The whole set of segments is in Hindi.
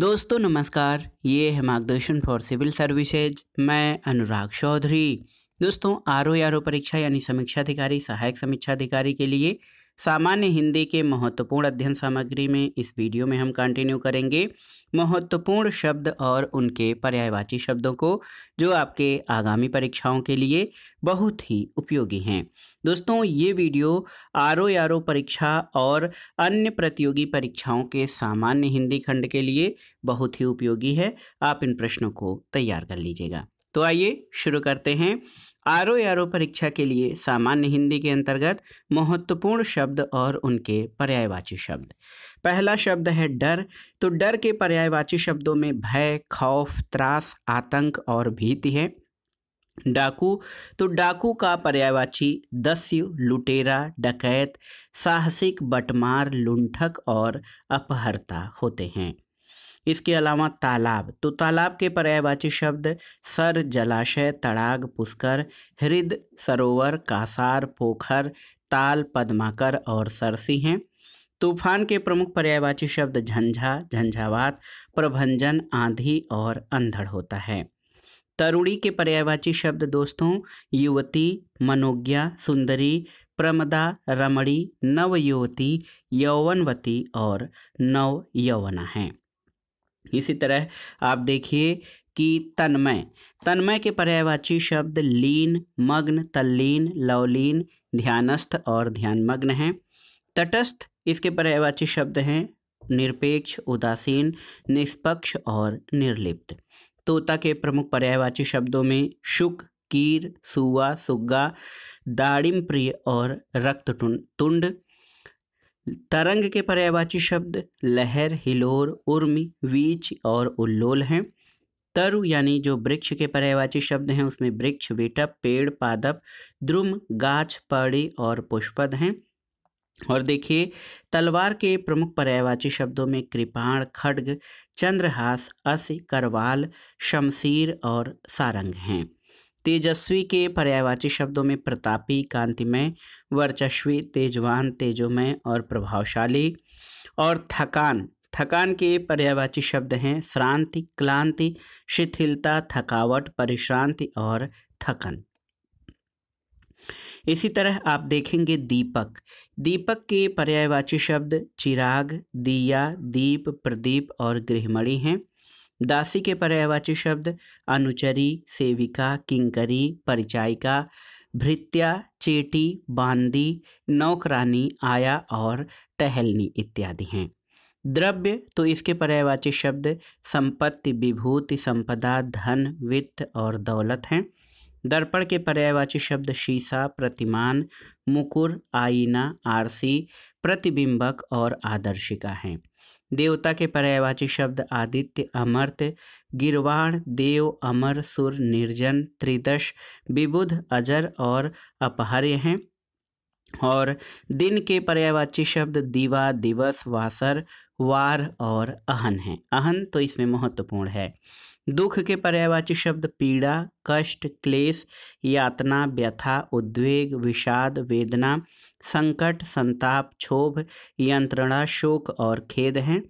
दोस्तों नमस्कार ये है मार्गदर्शन फॉर सिविल सर्विसेज मैं अनुराग चौधरी दोस्तों आर ओ आर ओ परीक्षा यानी समीक्षा अधिकारी सहायक समीक्षा अधिकारी के लिए सामान्य हिंदी के महत्वपूर्ण अध्ययन सामग्री में इस वीडियो में हम कंटिन्यू करेंगे महत्वपूर्ण शब्द और उनके पर्यायवाची शब्दों को जो आपके आगामी परीक्षाओं के लिए बहुत ही उपयोगी हैं दोस्तों ये video R O R O परीक्षा और अन्य प्रतियोगी परीक्षाओं के सामान्य हिंदी खंड के लिए बहुत ही उपयोगी है आप इन प्रश्नों को तैयार कर लीजिएगा तो आइए शुरू करते हैं आर ओ आर ओ परीक्षा के लिए सामान्य हिंदी के अंतर्गत महत्वपूर्ण शब्द और उनके पर्यायवाची शब्द पहला शब्द है डर तो डर के पर्यायवाची शब्दों में भय खौफ त्रास आतंक और भीति है डाकू तो डाकू का पर्यायवाची दस्यु लुटेरा डकैत साहसिक बटमार लुंठक और अपहर्ता होते हैं इसके अलावा तालाब तो तालाब के पर्यायवाची शब्द सर जलाशय तड़ाग पुष्कर हृद सरोवर कासार पोखर ताल पद्माकर और सरसी हैं तूफान के प्रमुख पर्यायवाची शब्द झंझा झंझावात प्रभंजन आंधी और अंधड़ होता है तरुणी के पर्यायवाची शब्द दोस्तों युवती मनोज्ञा सुंदरी प्रमदा रमणी नवयुवती यौवनवती और नव यौवना हैं इसी तरह आप देखिए कि तन्मय तन्मय के पर्यायवाची शब्द लीन मग्न तल्लीन लवलीन ध्यानस्थ और ध्यानमग्न हैं तटस्थ इसके पर्यायवाची शब्द हैं निरपेक्ष उदासीन निष्पक्ष और निर्लिप्त तोता के प्रमुख पर्यायवाची शब्दों में शुक कीर सुवा सुग्गा दाड़िम प्रिय और रक्त तुंड तरंग के पर्यायवाची शब्द लहर हिलोर उर्मी वीच और उल्लोल हैं तरु यानी जो वृक्ष के पर्यायवाची शब्द हैं उसमें वृक्ष वेटप पेड़ पादप द्रुम गाछ पड़ी और पुष्पद हैं और देखिए तलवार के प्रमुख पर्यायवाची शब्दों में कृपाण खड्ग चंद्रहास अस करवाल शमशीर और सारंग हैं तेजस्वी के पर्यायवाची शब्दों में प्रतापी कांतिमय वर्चस्वी तेजवान तेजोमय और प्रभावशाली और थकान थकान के पर्यायवाची शब्द हैं श्रांति क्लांति शिथिलता थकावट परिश्रांति और थकन इसी तरह आप देखेंगे दीपक दीपक के पर्यायवाची शब्द चिराग दिया दीप प्रदीप और गृहमणि हैं दासी के पर्यायवाची शब्द अनुचरी सेविका किंकरी परिचायिका भृत्या चेटी बांदी नौकरानी आया और टहलनी इत्यादि हैं द्रव्य तो इसके पर्यायवाची शब्द संपत्ति विभूति संपदा धन वित्त और दौलत हैं दर्पण के पर्यायवाची शब्द शीशा प्रतिमान मुकुर आईना आरसी प्रतिबिंबक और आदर्शिका हैं देवता के पर्यायवाची शब्द आदित्य अमर्त्य गिरवाण देव अमर सुर निर्जन त्रिदश विबुध अजर और अपहर्य हैं और दिन के पर्यायवाची शब्द दिवा दिवस वासर वार और अहन हैं अहन तो इसमें महत्वपूर्ण है दुख के पर्यायवाची शब्द पीड़ा कष्ट क्लेश यातना व्यथा उद्वेग विषाद वेदना संकट संताप क्षोभ यंत्रणा शोक और खेद हैं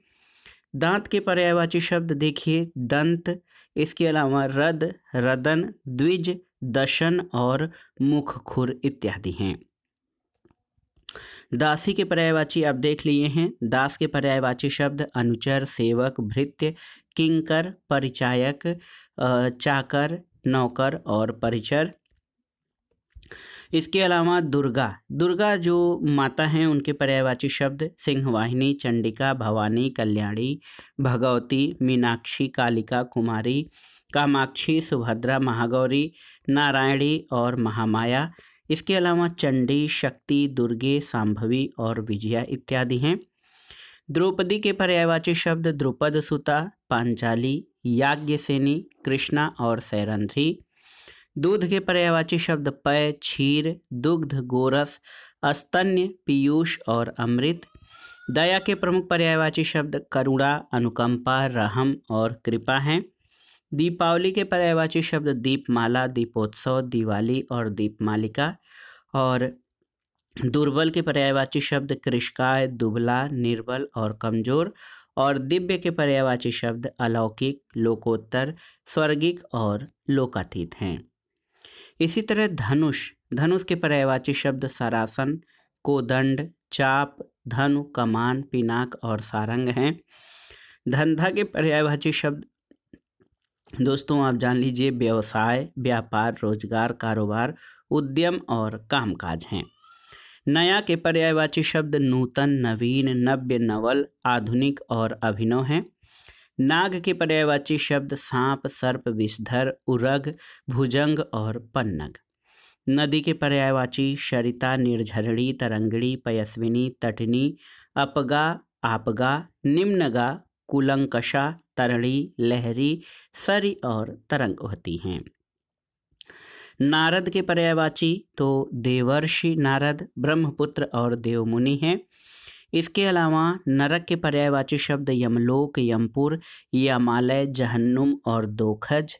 दांत के पर्यायवाची शब्द देखिए दंत इसके अलावा रद रदन द्विज दशन और मुख खुर इत्यादि हैं दासी के पर्यायवाची आप देख लिए हैं दास के पर्यायवाची शब्द अनुचर सेवक भृत्य किंकर परिचायक चाकर नौकर और परिचर इसके अलावा दुर्गा दुर्गा जो माता हैं उनके पर्यायवाची शब्द सिंहवाहिनी चंडिका भवानी कल्याणी भगवती मीनाक्षी कालिका कुमारी कामाक्षी सुभद्रा महागौरी नारायणी और महामाया इसके अलावा चंडी शक्ति दुर्गे सांभवी और विजया इत्यादि हैं द्रौपदी के पर्यायवाची शब्द द्रुपद सुता पांचाली याज्ञसेनी कृष्णा और सैरंध्री दूध के पर्यावाची शब्द पय क्षीर दुग्ध गोरस अस्तन्य पीयूष और अमृत दया के प्रमुख पर्यायवाची शब्द करुणा अनुकंपा रहम और कृपा हैं दीपावली के पर्यायवाची शब्द दीपमाला दीपोत्सव दिवाली और दीपमालिका और दुर्बल के पर्यायवाची शब्द कृषकाय दुबला निर्बल और कमजोर और दिव्य के पर्यायवाची शब्द अलौकिक लोकोत्तर स्वर्गिक और लोकातीत हैं इसी तरह धनुष धनुष के पर्यायवाची शब्द सरासन कोदंड चाप धनु कमान पिनाक और सारंग हैं धंधा के पर्यायवाची शब्द दोस्तों आप जान लीजिए व्यवसाय व्यापार रोजगार कारोबार उद्यम और कामकाज हैं नया के पर्यायवाची शब्द नूतन नवीन नव्य नवल आधुनिक और अभिनव हैं नाग के पर्यायवाची शब्द सांप सर्प विषधर उरग भुजंग और पन्नग नदी के पर्यायवाची शरिता निर्झरणी तरंगड़ी पयस्विनी तटनी अपगा आपगा निम्नगा कुलंकशा तरणी लहरी सरी और तरंग होती हैं नारद के पर्यायवाची तो देवर्षि नारद ब्रह्मपुत्र और देवमुनि हैं इसके अलावा नरक के पर्यायवाची शब्द यमलोक यमपुर यमालय जहन्नुम और दोखज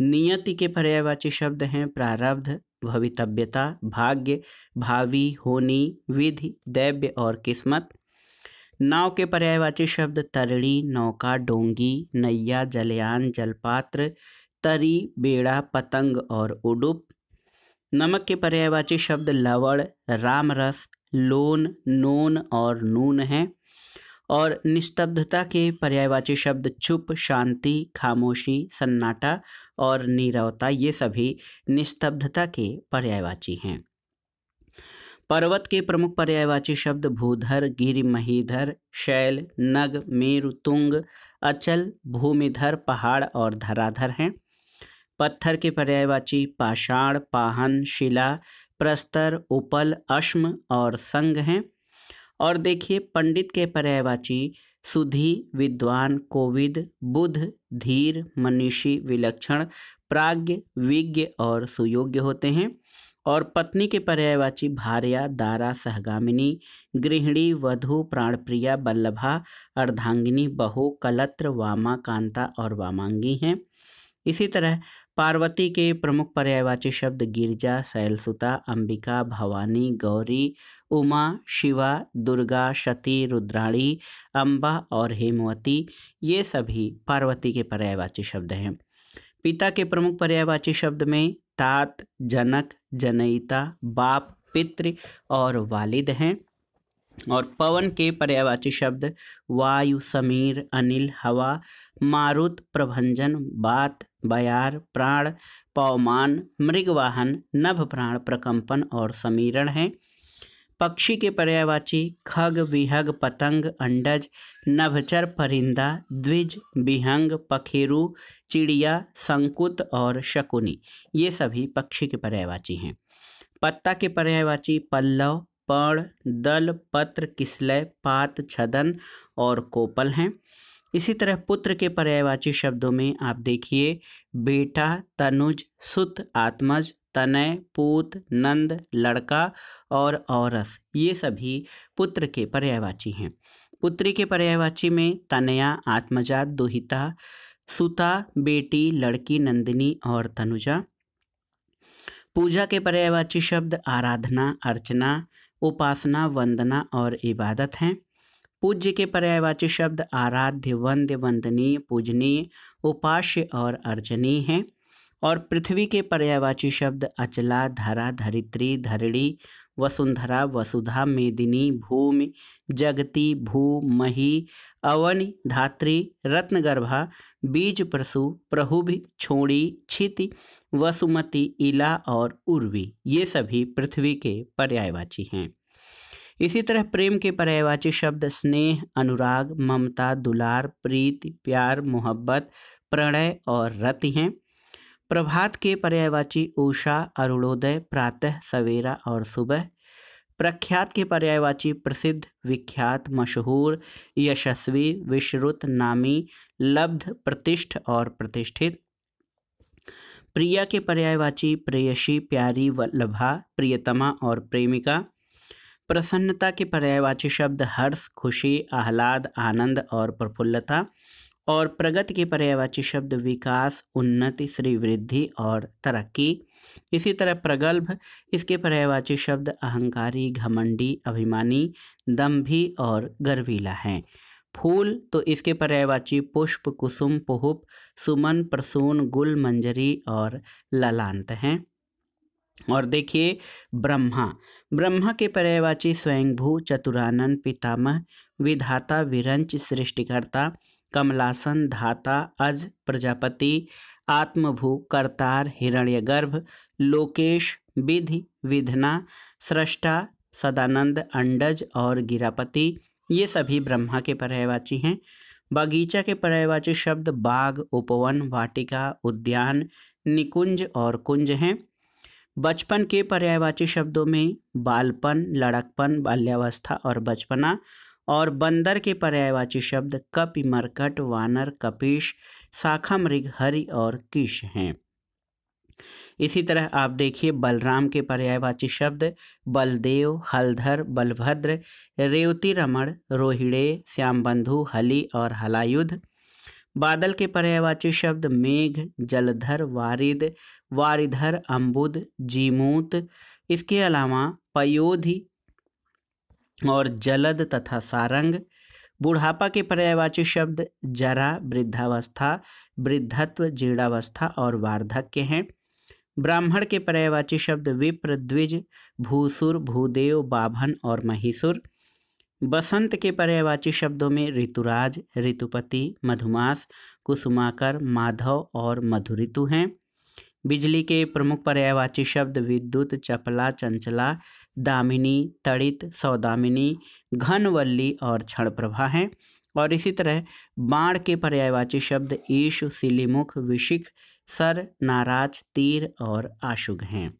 नियति के पर्यायवाची शब्द हैं प्रारब्ध भवितव्यता भाग्य भावी होनी विधि दैव्य और किस्मत नाव के पर्यायवाची शब्द तरड़ी नौका डोंगी नैया जलयान जलपात्र तरी बेड़ा पतंग और उडुप नमक के पर्यायवाची शब्द लवड़ रामरस लोन नोन और नून हैं और निस्तब्धता के पर्यायवाची शब्द चुप शांति खामोशी सन्नाटा और नीरवता ये सभी निस्तब्धता के पर्यायवाची हैं पर्वत के प्रमुख पर्यायवाची शब्द भूधर गिर महीधर शैल नग मेरु तुंग अचल भूमिधर पहाड़ और धराधर हैं पत्थर के पर्यायवाची पाषाण पाहन शिला प्रस्तर उपल अश्म और संग हैं और देखिए पंडित के पर्यायवाची सुधि विद्वान कोविद बुध धीर मनीषी विलक्षण प्राज्ञ विज्ञ और सुयोग्य होते हैं और पत्नी के पर्यायवाची भार्या दारा सहगामिनी गृहिणी वधु प्राणप्रिया बल्लभा अर्धांगिनी बहु कलत्र वामा कांता और वामांगी हैं इसी तरह पार्वती के प्रमुख पर्यायवाची शब्द गिरजा सैलसुता अंबिका भवानी गौरी उमा शिवा दुर्गा शती रुद्राणी अम्बा और हेमवती ये सभी पार्वती के पर्यायवाची शब्द हैं पिता के प्रमुख पर्यायवाची शब्द में तात जनक जनयिता बाप पितृ और वालिद हैं और पवन के पर्यायवाची शब्द वायु समीर अनिल हवा मारुत प्रभंजन बात बयार प्राण पवमान मृगवाहन नभ प्राण प्रकंपन और समीरण हैं पक्षी के पर्यायवाची खग विहग पतंग अंडज नभचर परिंदा द्विज बिहंग पखेरु चिड़िया संकुत और शकुनी ये सभी पक्षी के पर्यायवाची हैं पत्ता के पर्यायवाची पल्लव पण दल पत्र किसलय पात छदन और कोपल हैं इसी तरह पुत्र के पर्यायवाची शब्दों में आप देखिए बेटा तनुज सुत आत्मज तनय पूत नंद लड़का और औरस ये सभी पुत्र के पर्यायवाची हैं पुत्री के पर्यायवाची में तनया आत्मजा दुहिता सुता बेटी लड़की नंदिनी और तनुजा पूजा के पर्यायवाची शब्द आराधना अर्चना उपासना वंदना और इबादत हैं पूज्य के पर्यायवाची शब्द आराध्य वंद्य वंदनीय पूजनीय उपास्य और अर्चनीय हैं और पृथ्वी के पर्यायवाची शब्द अचला धरा धरित्री धरणी वसुंधरा वसुधा मेदिनी भूमि जगती भू मही अवनि धात्री रत्नगर्भा बीज प्रसु प्रहुभि छोड़ी क्षिति वसुमति इला और उर्वी ये सभी पृथ्वी के पर्यायवाची हैं इसी तरह प्रेम के पर्यायवाची शब्द स्नेह अनुराग ममता दुलार प्रीति प्यार मोहब्बत प्रणय और रति हैं प्रभात के पर्यायवाची ऊषा अरुणोदय प्रातः सवेरा और सुबह प्रख्यात के पर्यायवाची प्रसिद्ध विख्यात मशहूर यशस्वी विश्रुत नामी लब्ध प्रतिष्ठ और प्रतिष्ठित प्रिया के पर्यायवाची प्रेयसी प्यारी वल्लभा प्रियतमा और प्रेमिका प्रसन्नता के पर्यायवाची शब्द हर्ष खुशी आह्लाद आनंद और प्रफुल्लता और प्रगति के पर्यायवाची शब्द विकास उन्नति श्री वृद्धि और तरक्की इसी तरह प्रगल्भ इसके पर्यायवाची शब्द अहंकारी घमंडी अभिमानी दम्भी और गर्वीला हैं फूल तो इसके पर्यायवाची पुष्प कुसुम पुहुप सुमन प्रसून गुल मंजरी और ललांत हैं और देखिए ब्रह्मा ब्रह्मा के पर्यायवाची स्वयंभू चतुरानन पितामह विधाता विरंच सृष्टिकर्ता कमलासन धाता अज प्रजापति आत्मभू करतार गर्भ लोकेश विधि विधना सृष्टा सदानंद अंडज और गिरापति ये सभी ब्रह्मा के पर्यायवाची हैं बगीचा के पर्यायवाची शब्द बाग उपवन वाटिका उद्यान निकुंज और कुंज हैं बचपन के पर्यायवाची शब्दों में बालपन लड़कपन बाल्यावस्था और बचपना और बंदर के पर्यायवाची शब्द कपि मरकट वानर कपीश शाखा मृग हरि और किश हैं इसी तरह आप देखिए बलराम के पर्यायवाची शब्द बलदेव हलधर बलभद्र रेवती रमण रोहिड़े श्यामबंधु हली और हलायुध बादल के पर्यायवाची शब्द मेघ जलधर वारिद वारिधर अम्बुद जीमूत इसके अलावा पयोधि और जलद तथा सारंग बुढ़ापा के पर्यायवाची शब्द जरा वृद्धावस्था वृद्धत्व जीर्णावस्था और वार्धक्य हैं ब्राह्मण के पर्यायवाची शब्द विप्र द्विज भूसुर भूदेव बाभन और महिसुर बसंत के पर्यायवाची शब्दों में ऋतुराज ऋतुपति मधुमास कुसुमाकर माधव और मधुरितु हैं बिजली के प्रमुख पर्यायवाची शब्द विद्युत चपला चंचला दामिनी तड़ित सौदामिनी घनवल्ली और क्षण प्रभा हैं और इसी तरह बाण के पर्यायवाची शब्द ईश सिलीमुख विशिख सर नाराज तीर और आशुग हैं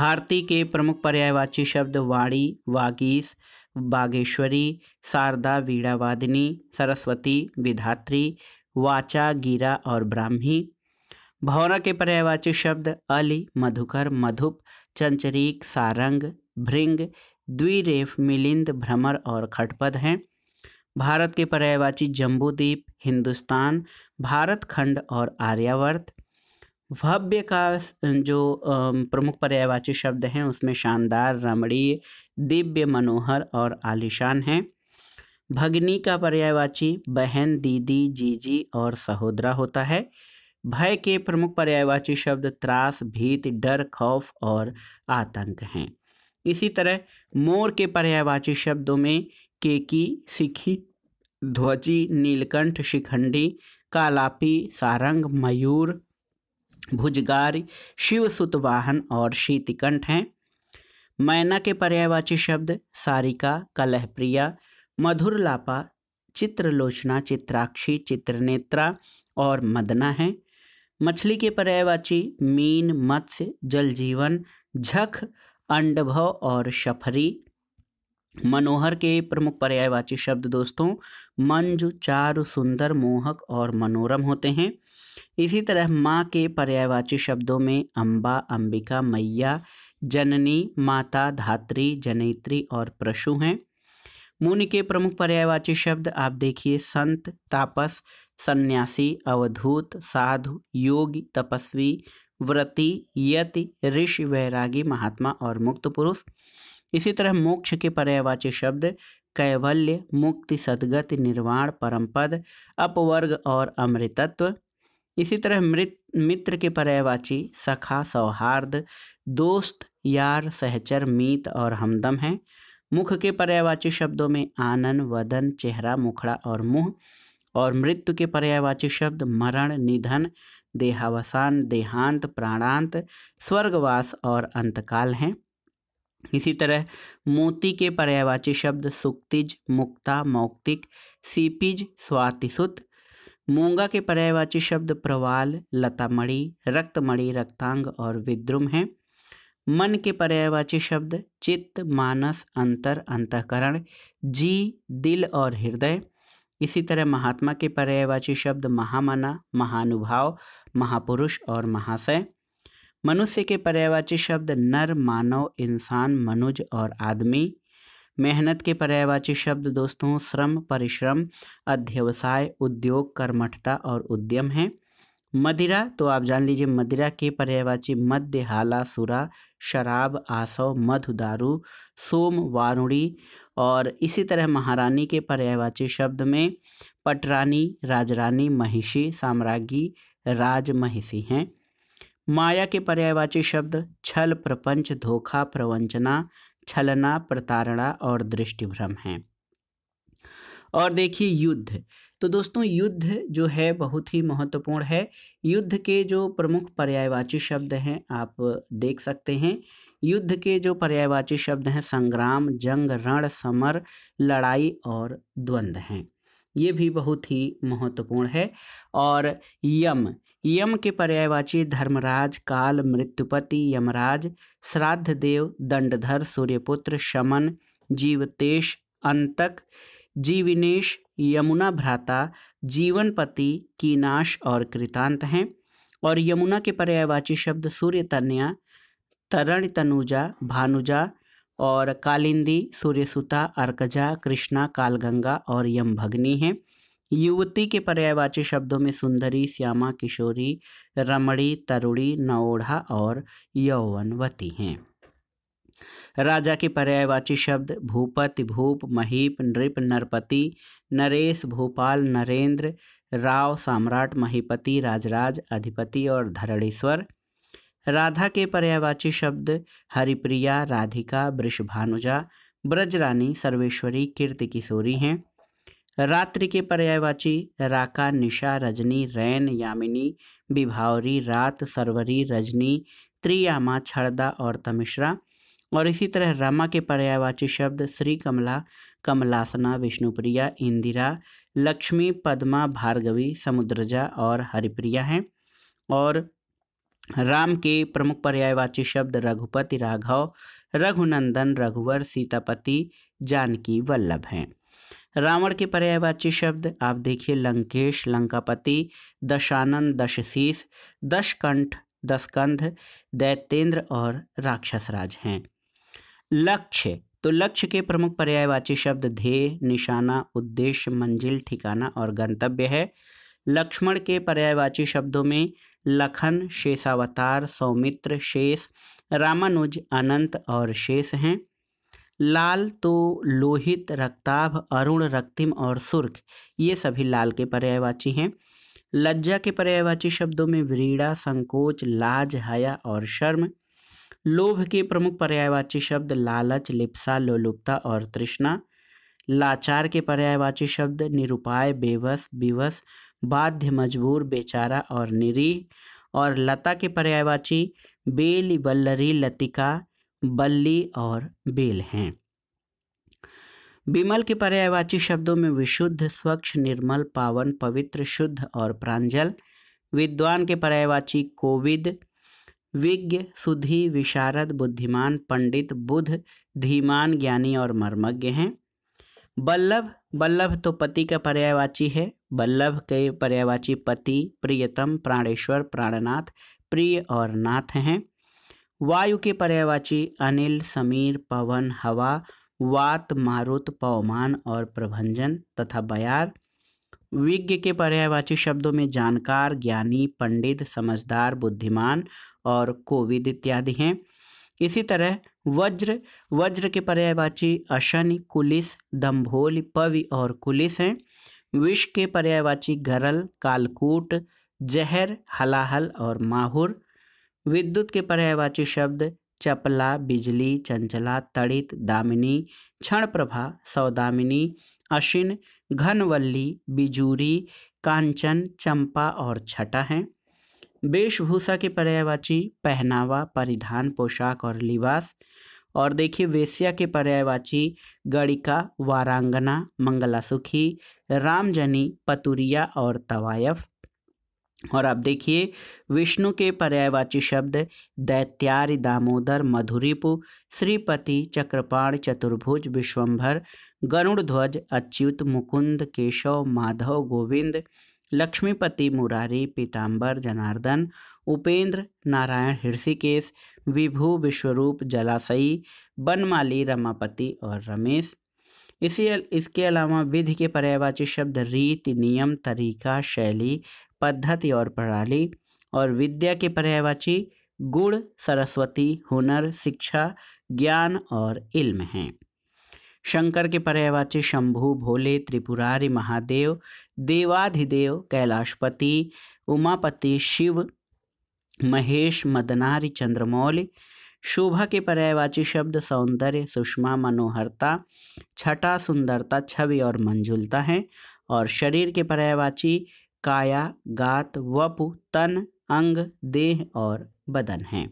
भारती के प्रमुख पर्यायवाची शब्द वाणी वागीस बागेश्वरी शारदा वीणावादिनी सरस्वती विधात्री वाचा गिरा और ब्राह्मी भवना के पर्यायवाची शब्द अली मधुकर मधुप चंचरीक सारंग भृंग द्विरेफ मिलिंद भ्रमर और खटपद हैं भारत के पर्यायवाची जम्बूद्वीप हिंदुस्तान भारत खंड और आर्यावर्त भव्य का जो प्रमुख पर्यायवाची शब्द हैं उसमें शानदार रमणीय दिव्य मनोहर और आलिशान हैं भगनी का पर्यायवाची बहन दीदी जीजी और सहोदरा होता है भय के प्रमुख पर्यायवाची शब्द त्रास भीत डर खौफ और आतंक हैं इसी तरह मोर के पर्यायवाची शब्दों में केकी सिखी ध्वजी नीलकंठ शिखंडी कालापी सारंग मयूर भुजगारी शिवसुत वाहन और शीतिकंठ हैं मैना के पर्यायवाची शब्द सारिका कलहप्रिया मधुरलापा चित्रलोचना चित्राक्षी चित्रनेत्रा और मदना हैं मछली के पर्यायवाची मीन मत्स्य जल जीवन झख अंडभव और शफरी मनोहर के प्रमुख पर्यायवाची शब्द दोस्तों मंजु चारु सुंदर मोहक और मनोरम होते हैं इसी तरह माँ के पर्यायवाची शब्दों में अम्बा अंबिका मैया जननी माता धात्री जनेत्री और प्रशु हैं मुनि के प्रमुख पर्यायवाची शब्द आप देखिए संत तापस सन्यासी अवधूत साधु योगी तपस्वी व्रति यति ऋषि वैरागी महात्मा और मुक्त पुरुष इसी तरह मोक्ष के पर्यायवाची शब्द कैवल्य मुक्ति सदगति निर्वाण परम पद अपवर्ग और अमृतत्व इसी तरह मृत मित्र के पर्यायवाची सखा सौहार्द दोस्त यार सहचर मीत और हमदम हैं मुख के पर्यायवाची शब्दों में आनन वदन चेहरा मुखड़ा और मुंह और मृत्यु के पर्यायवाची शब्द मरण निधन देहावसान देहांत प्राणांत स्वर्गवास और अंतकाल हैं इसी तरह मोती के पर्यायवाची शब्द सुक्तिज मुक्ता मौक्तिक सीपिज स्वातिसुत मूंगा के पर्यायवाची शब्द प्रवाल लतामणि रक्तमणि रक्तांग और विद्रुम हैं मन के पर्यायवाची शब्द चित्त मानस अंतर अंतकरण जी दिल और हृदय इसी तरह महात्मा के पर्यायवाची शब्द महामना महानुभाव महापुरुष और महाशय मनुष्य के पर्यायवाची शब्द नर मानव इंसान मनुज और आदमी मेहनत के पर्यायवाची शब्द दोस्तों श्रम परिश्रम अध्यवसाय उद्योग कर्मठता और उद्यम हैं मदिरा तो आप जान लीजिए मदिरा के पर्यायवाची मध्य हाला सुरा शराब आसव मधु दारू सोम वारुणी और इसी तरह महारानी के पर्यायवाची शब्द में पटरानी राजरानी महिषी साम्राज्ञी राज महिषी हैं माया के पर्यायवाची शब्द छल प्रपंच धोखा प्रवंचना छलना प्रताड़ना और दृष्टिभ्रम हैं और देखिए युद्ध तो दोस्तों युद्ध जो है बहुत ही महत्वपूर्ण है युद्ध के जो प्रमुख पर्यायवाची शब्द हैं आप देख सकते हैं युद्ध के जो पर्यायवाची शब्द हैं संग्राम जंग रण समर लड़ाई और द्वंद्व हैं ये भी बहुत ही महत्वपूर्ण है और यम यम के पर्यायवाची धर्मराज काल मृत्युपति यमराज श्राद्ध देव दंडधर सूर्यपुत्र शमन जीवतेश अंतक जीविनेश यमुना भ्राता जीवनपति कीनाश और कृतांत हैं और यमुना के पर्यायवाची शब्द सूर्य तन्या तरण तनुजा भानुजा और कालिंदी सूर्यसुता अर्कजा कृष्णा कालगंगा और यमभग्नि हैं युवती के पर्यायवाची शब्दों में सुंदरी श्यामा किशोरी रमणी तरुणी नवोढ़ा और यौवनवती हैं राजा के पर्यायवाची शब्द भूपति भूप महीप नृप नरपति नरेश भोपाल नरेंद्र राव सम्राट महीपति राजराज अधिपति और धरणेश्वर राधा के पर्यायवाची शब्द हरिप्रिया राधिका वृषभानुजा ब्रजरानी सर्वेश्वरी कीर्ति किशोरी हैं रात्रि के पर्यायवाची राका निशा रजनी रैन यामिनी विभावरी रात सरवरी रजनी त्रियामा छरदा और तमिश्रा और इसी तरह रामा के पर्यायवाची शब्द श्री कमला कमलासना विष्णुप्रिया इंदिरा लक्ष्मी पद्मा भार्गवी समुद्रजा और हरिप्रिया हैं और राम के प्रमुख पर्यायवाची शब्द रघुपति राघव रघुनंदन रघुवर सीतापति जानकी वल्लभ हैं रावण के पर्यायवाची शब्द आप देखिए लंकेश लंकापति दशानन दशशीष दशकंठ दसकंध दैत्येंद्र और राक्षसराज हैं लक्ष्य तो लक्ष्य के प्रमुख पर्यायवाची शब्द ध्येय निशाना उद्देश्य मंजिल ठिकाना और गंतव्य है लक्ष्मण के पर्यायवाची शब्दों में लखन शेषावतार सौमित्र शेष रामानुज अनंत और शेष हैं लाल तो लोहित रक्ताभ अरुण रक्तिम और सुर्ख ये सभी लाल के पर्यायवाची हैं लज्जा के पर्यायवाची शब्दों में व्रीड़ा संकोच लाज हया और शर्म लोभ के प्रमुख पर्यायवाची शब्द लालच लिप्सा लोलुपता और तृष्णा लाचार के पर्यायवाची शब्द निरुपाय बेवस विवश बाध्य मजबूर बेचारा और निरीह और लता के पर्यायवाची बेल बल्लरी लतिका बल्ली और बेल हैं विमल के पर्यायवाची शब्दों में विशुद्ध स्वच्छ निर्मल पावन पवित्र शुद्ध और प्रांजल विद्वान के पर्यायवाची कोविद विज्ञ सुधि विशारद बुद्धिमान पंडित बुध धीमान ज्ञानी और मर्मज्ञ हैं बल्लभ बल्लभ तो पति का पर्यायवाची है बल्लभ के पर्यायवाची पति प्रियतम प्राणेश्वर प्राणनाथ प्रिय और नाथ हैं वायु के पर्यायवाची अनिल समीर पवन हवा वात मारुत पवमान और प्रभंजन तथा बयार विज्ञ के पर्यायवाची शब्दों में जानकार ज्ञानी पंडित समझदार बुद्धिमान और कोविद इत्यादि हैं इसी तरह वज्र वज्र के पर्यायवाची अशनि कुलिस दम्भोल पवि और कुलिस हैं विष के पर्यायवाची गरल कालकूट जहर हलाहल और माहुर विद्युत के पर्यायवाची शब्द चपला बिजली चंचला तड़ित दामिनी क्षण प्रभा सौदामिनी अशिन घनवल्ली बिजूरी कांचन चंपा और छटा हैं वेशभूषा के पर्यायवाची पहनावा परिधान पोशाक और लिबास और देखिए वेश्या के पर्यायवाची गणिका वारांगना मंगलासुखी रामजनी पतुरिया और तवायफ और आप देखिए विष्णु के पर्यायवाची शब्द दैत्यार्य दामोदर मधुरीपु श्रीपति चक्रपाण चतुर्भुज विश्वंभर गरुड़ ध्वज अच्युत मुकुंद केशव माधव गोविंद लक्ष्मीपति मुरारी पीताम्बर जनार्दन उपेंद्र नारायण हृषिकेश विभू विश्वरूप जलाशयी बनमाली रमापति और रमेश इसी इसके अलावा विधि के पर्यायवाची शब्द रीति नियम तरीका शैली पद्धति और प्रणाली और विद्या के पर्यायवाची गुण सरस्वती हुनर शिक्षा ज्ञान और इल्म हैं शंकर के पर्यायवाची शंभु भोले त्रिपुरारी महादेव देवाधिदेव कैलाशपति उमापति शिव महेश मदनारी चंद्रमौली शोभा के पर्यायवाची शब्द सौंदर्य सुषमा मनोहरता छटा सुंदरता छवि और मंजुलता हैं और शरीर के पर्यायवाची काया गात वपु तन अंग देह और बदन हैं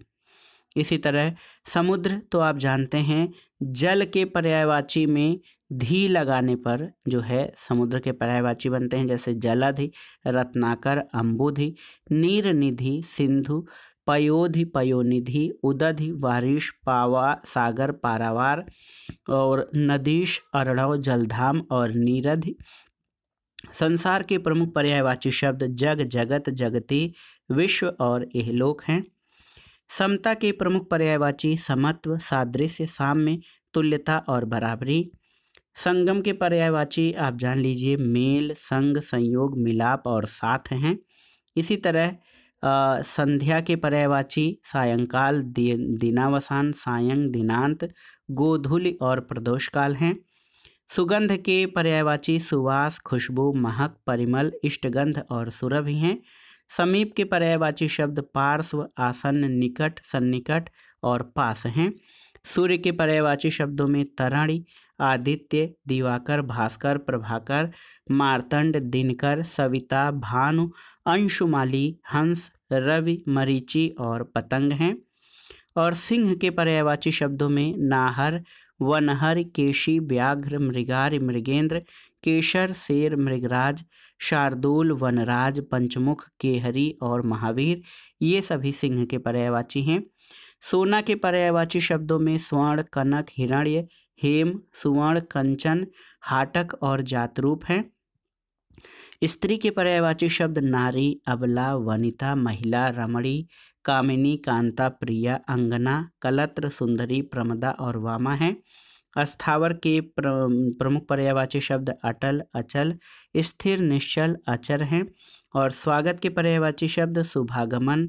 इसी तरह समुद्र तो आप जानते हैं जल के पर्यायवाची में धी लगाने पर जो है समुद्र के पर्यायवाची बनते हैं जैसे जलाधि रत्नाकर अम्बुधि नीर निधि सिंधु पयोधि पयोनिधि उदधि वारिश पावा सागर पारावार और नदीश अरणव जलधाम और नीरधि संसार के प्रमुख पर्यायवाची शब्द जग जगत जगती विश्व और लोक हैं समता के प्रमुख पर्यायवाची समत्व सादृश्य साम्य तुल्यता और बराबरी संगम के पर्यायवाची आप जान लीजिए मेल संग संयोग मिलाप और साथ हैं इसी तरह आ, संध्या के पर्यायवाची सायंकाल दिनावसान सायं दिनांत गोधूल और प्रदोषकाल हैं सुगंध के पर्यायवाची सुवास खुशबू महक परिमल इष्टगंध और सुरभि हैं समीप के पर्यायवाची शब्द पार्श्व आसन्न निकट सन्निकट और पास हैं सूर्य के पर्यायवाची शब्दों में तरणि आदित्य दिवाकर भास्कर प्रभाकर मारतंड दिनकर सविता भानु अंशुमाली हंस रवि मरीचि और पतंग हैं और सिंह के पर्यायवाची शब्दों में नाहर वनहर केशी व्याघ्र मृगार मृगेंद्र केशर शेर मृगराज शार्दूल वनराज पंचमुख केहरी और महावीर ये सभी सिंह के पर्यायवाची हैं सोना के पर्यायवाची शब्दों में स्वर्ण कनक हिरण्य हेम सुवर्ण कंचन हाटक और जातरूप हैं स्त्री के पर्यायवाची शब्द नारी अबला वनिता महिला रमणी कामिनी कांता प्रिया अंगना कलत्र सुंदरी प्रमदा और वामा हैं अस्थावर के प्रमुख पर्यायवाची शब्द अटल अचल स्थिर निश्चल अचर हैं और स्वागत के पर्यायवाची शब्द शुभागमन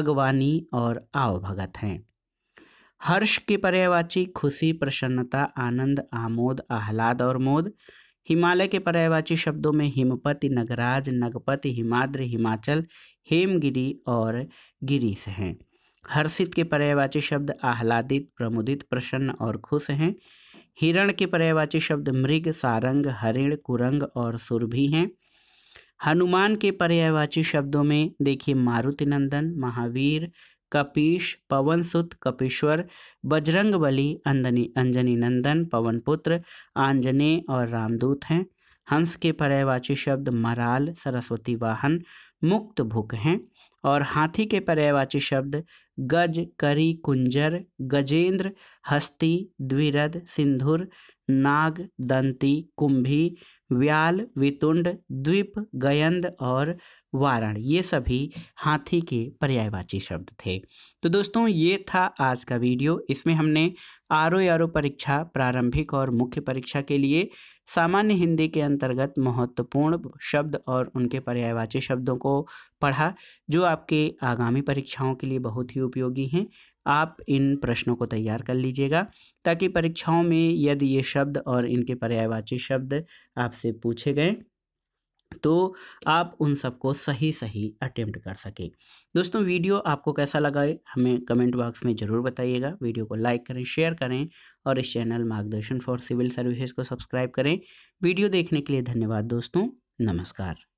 अगवानी और आवभगत हैं हर्ष के पर्यायवाची खुशी प्रसन्नता आनंद आमोद आह्लाद और मोद हिमालय के पर्यायवाची शब्दों में हिमपति नगराज नगपति हिमाद्र हिमाचल हेमगिरी और गिरीश हैं हर्षित के पर्यायवाची शब्द आह्लादित प्रमुदित प्रसन्न और खुश हैं हिरण के पर्यायवाची शब्द मृग सारंग हरिण कुरंग और सुर भी हैं हनुमान के पर्यायवाची शब्दों में देखिए मारुति नंदन महावीर कपीश पवनसुत कपीश्वर बजरंग बली अंजनी अंजनी नंदन पवनपुत्र आंजने और रामदूत हैं हंस के पर्यायवाची शब्द मराल सरस्वती वाहन मुक्त भुक हैं और हाथी के पर्यायवाची शब्द गज करी कुंजर गजेंद्र हस्ती द्विरद सिंधुर नाग दंती कुंभी व्याल वितुंड द्वीप गयंद और वारण ये सभी हाथी के पर्यायवाची शब्द थे तो दोस्तों ये था आज का वीडियो इसमें हमने आर ओ परीक्षा प्रारंभिक और मुख्य परीक्षा के लिए सामान्य हिंदी के अंतर्गत महत्वपूर्ण शब्द और उनके पर्यायवाची शब्दों को पढ़ा जो आपके आगामी परीक्षाओं के लिए बहुत ही उपयोगी हैं आप इन प्रश्नों को तैयार कर लीजिएगा ताकि परीक्षाओं में यदि ये शब्द और इनके पर्यायवाची शब्द आपसे पूछे गए तो आप उन सबको सही सही अटेम्प्ट कर सकें दोस्तों वीडियो आपको कैसा लगा है हमें कमेंट बॉक्स में ज़रूर बताइएगा वीडियो को लाइक करें शेयर करें और इस channel Margdarshan for civil services को सब्सक्राइब करें वीडियो देखने के लिए धन्यवाद दोस्तों नमस्कार